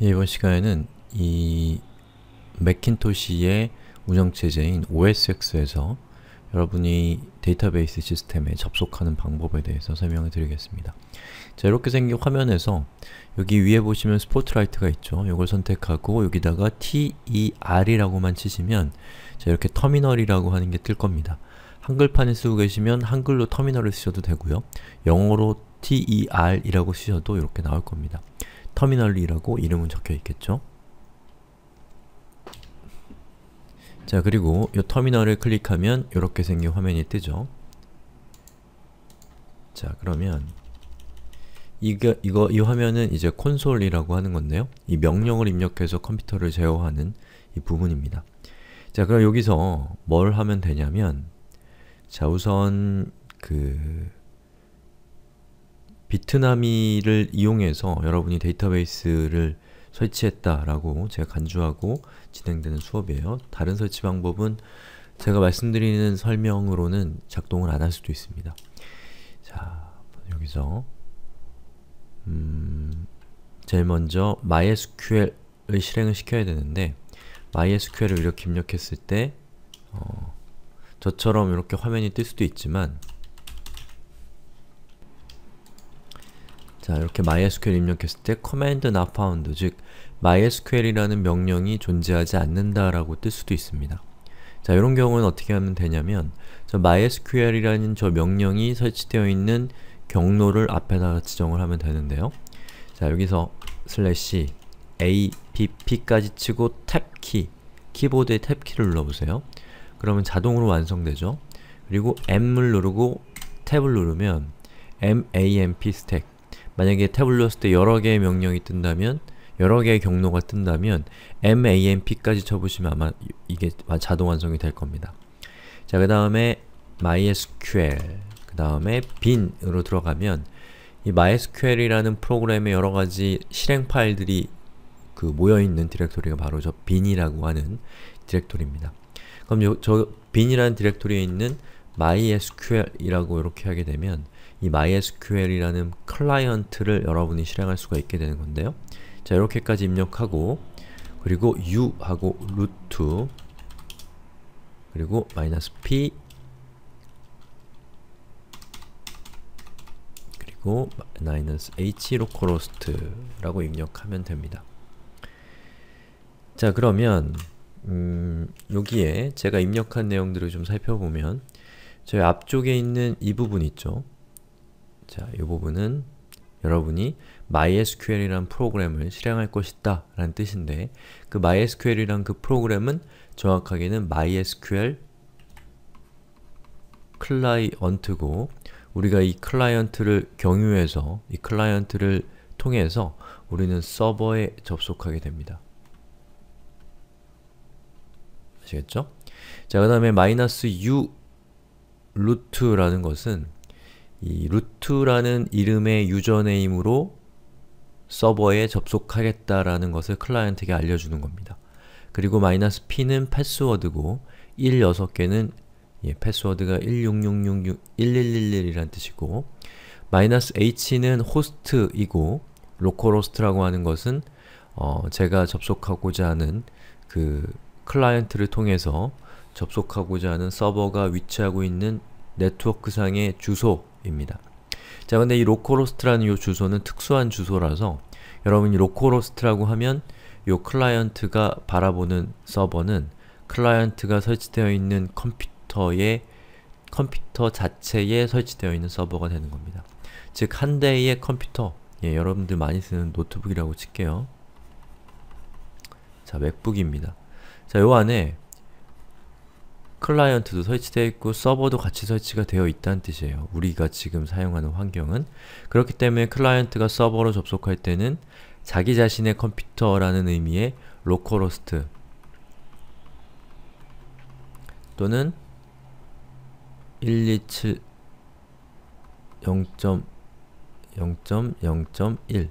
이번 시간에는 이 맥킨토시의 운영체제인 OSX에서 여러분이 데이터베이스 시스템에 접속하는 방법에 대해서 설명을 드리겠습니다. 자, 이렇게 생긴 화면에서 여기 위에 보시면 스포트라이트가 있죠. 이걸 선택하고 여기다가 TER이라고만 치시면 자, 이렇게 터미널이라고 하는 게 뜰 겁니다. 한글판에 쓰고 계시면 한글로 터미널을 쓰셔도 되고요. 영어로 TER이라고 쓰셔도 이렇게 나올 겁니다. 터미널이라고 이름은 적혀 있겠죠? 자 그리고 이 터미널을 클릭하면 이렇게 생긴 화면이 뜨죠. 자 그러면 이거, 이거 이 화면은 이제 콘솔이라고 하는 건데요. 이 명령을 입력해서 컴퓨터를 제어하는 이 부분입니다. 자 그럼 여기서 뭘 하면 되냐면 자 우선 그 비트나미를 이용해서 여러분이 데이터베이스를 설치했다라고 제가 간주하고 진행되는 수업이에요. 다른 설치 방법은 제가 말씀드리는 설명으로는 작동을 안 할 수도 있습니다. 자, 여기서 음, 제일 먼저 MySQL을 실행을 시켜야 되는데 MySQL을 이렇게 입력했을 때 어, 저처럼 이렇게 화면이 뜰 수도 있지만 자 이렇게 MySQL 입력했을 때 command not found 즉 MySQL이라는 명령이 존재하지 않는다라고 뜰 수도 있습니다. 자 이런 경우는 어떻게 하면 되냐면 저 MySQL이라는 저 명령이 설치되어 있는 경로를 앞에다가 지정을 하면 되는데요. 자 여기서 슬래시 app까지 치고 탭키 키보드의 탭키를 눌러보세요. 그러면 자동으로 완성되죠. 그리고 m을 누르고 탭을 누르면 mamp 스택 만약에 태블릿을 때 여러 개의 명령이 뜬다면 여러 개의 경로가 뜬다면 mamp까지 쳐보시면 아마 이게 자동 완성이 될 겁니다. 자, 그 다음에 mysql 그 다음에 bin으로 들어가면 이 mysql이라는 프로그램의 여러가지 실행 파일들이 그 모여있는 디렉토리가 바로 저 bin이라고 하는 디렉토리입니다. 그럼 요, 저 bin이라는 디렉토리에 있는 mysql이라고 이렇게 하게 되면 이 MySQL이라는 클라이언트를 여러분이 실행할 수가 있게 되는 건데요. 자, 이렇게까지 입력하고 그리고 u하고 루트 그리고 마이너스 p 그리고 마이너스 h 로컬호스트라고 입력하면 됩니다. 자, 그러면 음, 여기에 제가 입력한 내용들을 좀 살펴보면 저희 앞쪽에 있는 이 부분 있죠? 자, 이 부분은 여러분이 MySQL이란 프로그램을 실행할 것이다 라는 뜻인데 그 MySQL이란 그 프로그램은 정확하게는 MySQL 클라이언트고 우리가 이 클라이언트를 경유해서 이 클라이언트를 통해서 우리는 서버에 접속하게 됩니다. 아시겠죠? 자, 그 다음에 마이너스 u 루트라는 것은 이 루트라는 이름의 유저네임으로 서버에 접속하겠다라는 것을 클라이언트에게 알려주는 겁니다. 그리고 마이너스 p는 패스워드고 1 6개는 예, 패스워드가 1666 1111이란 뜻이고 마이너스 h는 호스트이고 로컬호스트라고 하는 것은 어, 제가 접속하고자 하는 그 클라이언트를 통해서 접속하고자 하는 서버가 위치하고 있는 네트워크상의 주소 입니다. 자 근데 이 로컬호스트라는 이 주소는 특수한 주소라서 여러분이 로컬호스트라고 하면 이 클라이언트가 바라보는 서버는 클라이언트가 설치되어 있는 컴퓨터의 컴퓨터 자체에 설치되어 있는 서버가 되는 겁니다. 즉 한 대의 컴퓨터 예, 여러분들 많이 쓰는 노트북이라고 칠게요. 자, 맥북입니다. 자, 요 안에 클라이언트도 설치되어 있고 서버도 같이 설치가 되어 있다는 뜻이에요. 우리가 지금 사용하는 환경은 그렇기 때문에 클라이언트가 서버로 접속할 때는 자기 자신의 컴퓨터라는 의미의 로컬호스트 또는 127 0 0 1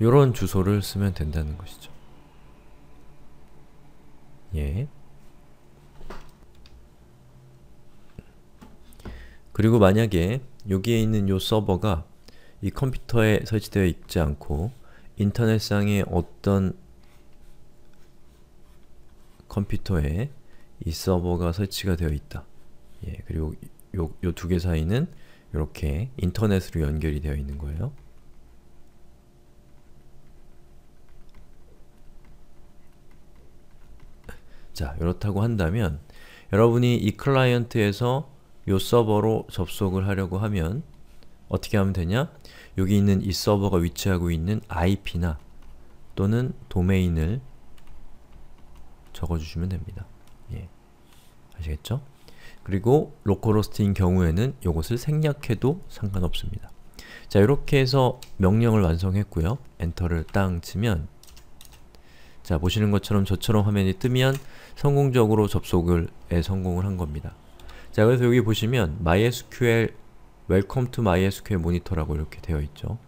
요런 주소를 쓰면 된다는 것이죠. 예. 그리고 만약에 여기에 있는 요 서버가 이 컴퓨터에 설치되어 있지 않고 인터넷상의 어떤 컴퓨터에 이 서버가 설치가 되어 있다. 예, 그리고 요 두 개 사이는 이렇게 인터넷으로 연결이 되어 있는 거예요. 자, 이렇다고 한다면 여러분이 이 클라이언트에서 요 서버로 접속을 하려고 하면 어떻게 하면 되냐? 여기 있는 이 서버가 위치하고 있는 IP나 또는 도메인을 적어주시면 됩니다. 예. 아시겠죠? 그리고 로컬호스트인 경우에는 요것을 생략해도 상관없습니다. 자, 이렇게 해서 명령을 완성했고요. 엔터를 땅 치면 자, 보시는 것처럼 저처럼 화면이 뜨면 성공적으로 접속을 에 성공을 한 겁니다. 자 그래서 여기 보시면 MySQL Welcome to MySQL m o n i t o r 라고 이렇게 되어 있죠.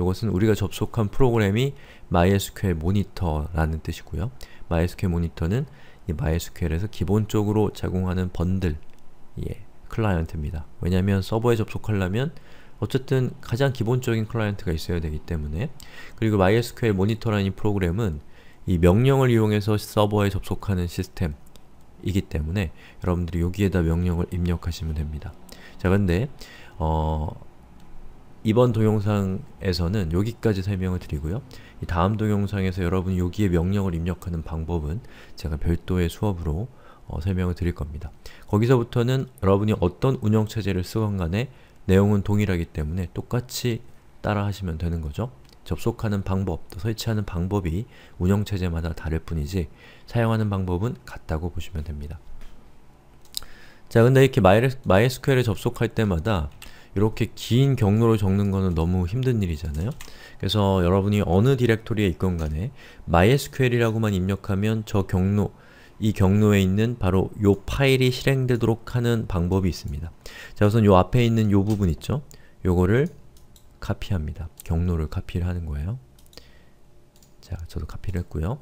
이것은 우리가 접속한 프로그램이 MySQL m o n i t o r 라는 뜻이고요. MySQL m o n i t o r 는이 MySQL에서 기본적으로 제공하는 번들 예, 클라이언트입니다. 왜냐하면 서버에 접속하려면 어쨌든 가장 기본적인 클라이언트가 있어야 되기 때문에 그리고 MySQL m o n i t o r 라는이 프로그램은 이 명령을 이용해서 서버에 접속하는 시스템 이기 때문에 여러분들이 여기에다 명령을 입력하시면 됩니다. 자 근데 어, 이번 동영상에서는 여기까지 설명을 드리고요. 다음 동영상에서 여러분 여기에 명령을 입력하는 방법은 제가 별도의 수업으로 어, 설명을 드릴 겁니다. 거기서부터는 여러분이 어떤 운영체제를 쓰건 간에 내용은 동일하기 때문에 똑같이 따라 하시면 되는 거죠. 접속하는 방법, 또 설치하는 방법이 운영체제마다 다를 뿐이지 사용하는 방법은 같다고 보시면 됩니다. 자, 근데 이렇게 MySQL에 접속할 때마다 이렇게 긴 경로로 적는 거는 너무 힘든 일이잖아요? 그래서 여러분이 어느 디렉토리에 있건 간에 MySQL이라고만 입력하면 저 경로, 이 경로에 있는 바로 요 파일이 실행되도록 하는 방법이 있습니다. 자 우선 요 앞에 있는 요 부분 있죠? 요거를 카피합니다. 경로를 카피를 하는 거예요. 자, 저도 카피를 했고요.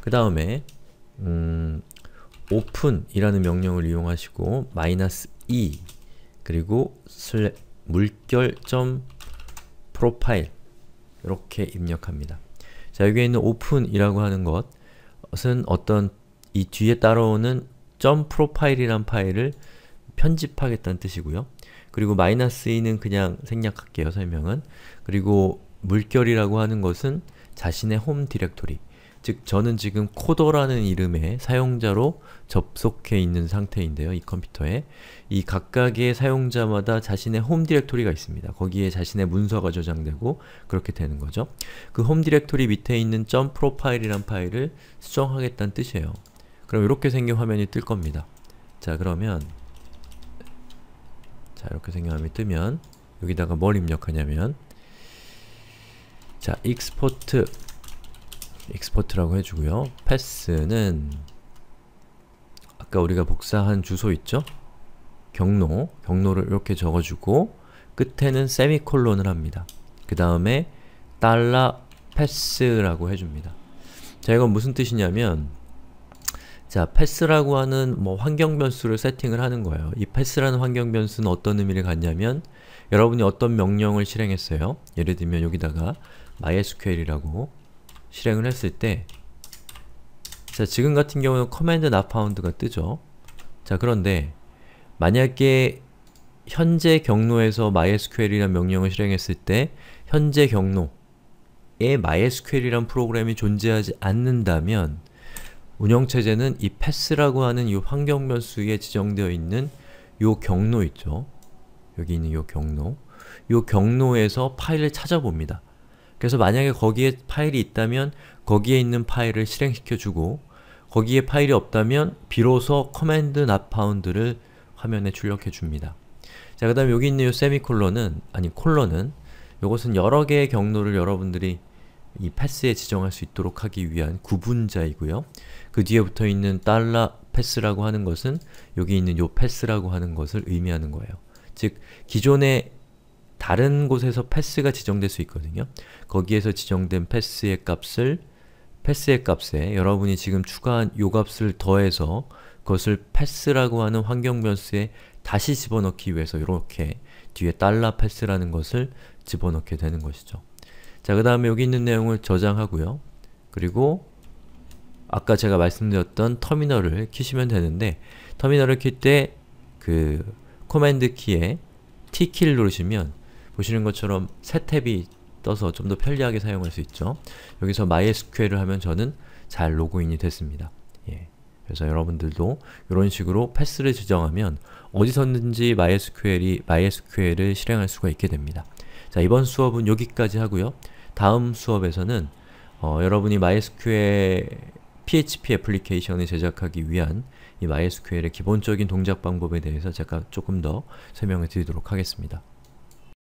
그 다음에 음, open이라는 명령을 이용하시고 마이너스 e 그리고 슬래, 물결점 프로파일 이렇게 입력합니다. 자, 여기에 있는 open이라고 하는 것은 어떤 이 뒤에 따라오는 점 프로파일이란 파일을 편집하겠다는 뜻이고요. 그리고 마이너스 2는 그냥 생략할게요, 설명은. 그리고 물결이라고 하는 것은 자신의 홈 디렉토리, 즉 저는 지금 코더라는 이름의 사용자로 접속해 있는 상태인데요, 이 컴퓨터에. 이 각각의 사용자마다 자신의 홈 디렉토리가 있습니다. 거기에 자신의 문서가 저장되고 그렇게 되는 거죠. 그 홈 디렉토리 밑에 있는 점 프로파일이란 파일을 수정하겠다는 뜻이에요. 그럼 이렇게 생긴 화면이 뜰 겁니다. 자 그러면 자 이렇게 생명함이 뜨면 여기다가 뭘 입력하냐면 자 익스포트 익스포트라고 해주고요. p a s s 는 아까 우리가 복사한 주소 있죠? 경로, 경로를 이렇게 적어주고 끝에는 세미콜론을 합니다. 그 다음에 달러 p a s s 라고 해줍니다. 자 이건 무슨 뜻이냐면 자, 패스라고 하는 뭐 환경 변수를 세팅을 하는 거예요. 이 패스라는 환경 변수는 어떤 의미를 갖냐면 여러분이 어떤 명령을 실행했어요. 예를 들면 여기다가 mysql이라고 실행을 했을 때 자, 지금 같은 경우는 command not found가 뜨죠. 자, 그런데 만약에 현재 경로에서 mysql이라는 명령을 실행했을 때 현재 경로에 mysql이라는 프로그램이 존재하지 않는다면 운영체제는 이 패스라고 하는 이 환경 변수에 지정되어 있는 요 경로 있죠. 여기 있는 요 경로. 요 경로에서 파일을 찾아봅니다. 그래서 만약에 거기에 파일이 있다면 거기에 있는 파일을 실행시켜주고 거기에 파일이 없다면 비로소 커맨드 나파운드를 화면에 출력해줍니다. 자, 그 다음에 여기 있는 요 세미콜론은, 아니 콜론은 이것은 여러 개의 경로를 여러분들이 이 패스에 지정할 수 있도록 하기 위한 구분자이고요. 그 뒤에 붙어 있는 달러 패스라고 하는 것은 여기 있는 요 패스라고 하는 것을 의미하는 거예요. 즉, 기존에 다른 곳에서 패스가 지정될 수 있거든요. 거기에서 지정된 패스의 값을 패스의 값에 여러분이 지금 추가한 요 값을 더해서 그것을 패스라고 하는 환경 변수에 다시 집어넣기 위해서 이렇게 뒤에 달러 패스라는 것을 집어넣게 되는 것이죠. 자, 그 다음에 여기 있는 내용을 저장하고요. 그리고 아까 제가 말씀드렸던 터미널을 키시면 되는데 터미널을 킬 때그 코맨드 키에 T키를 누르시면 보시는 것처럼 새 탭이 떠서 좀 더 편리하게 사용할 수 있죠. 여기서 MySQL을 하면 저는 잘 로그인이 됐습니다. 예. 그래서 여러분들도 이런 식으로 패스를 지정하면 어디서든지 MySQL이, MySQL을 실행할 수가 있게 됩니다. 자, 이번 수업은 여기까지 하고요. 다음 수업에서는 어, 여러분이 MySQL PHP 애플리케이션을 제작하기 위한 이 MySQL의 기본적인 동작 방법에 대해서 제가 조금 더 설명을 드리도록 하겠습니다.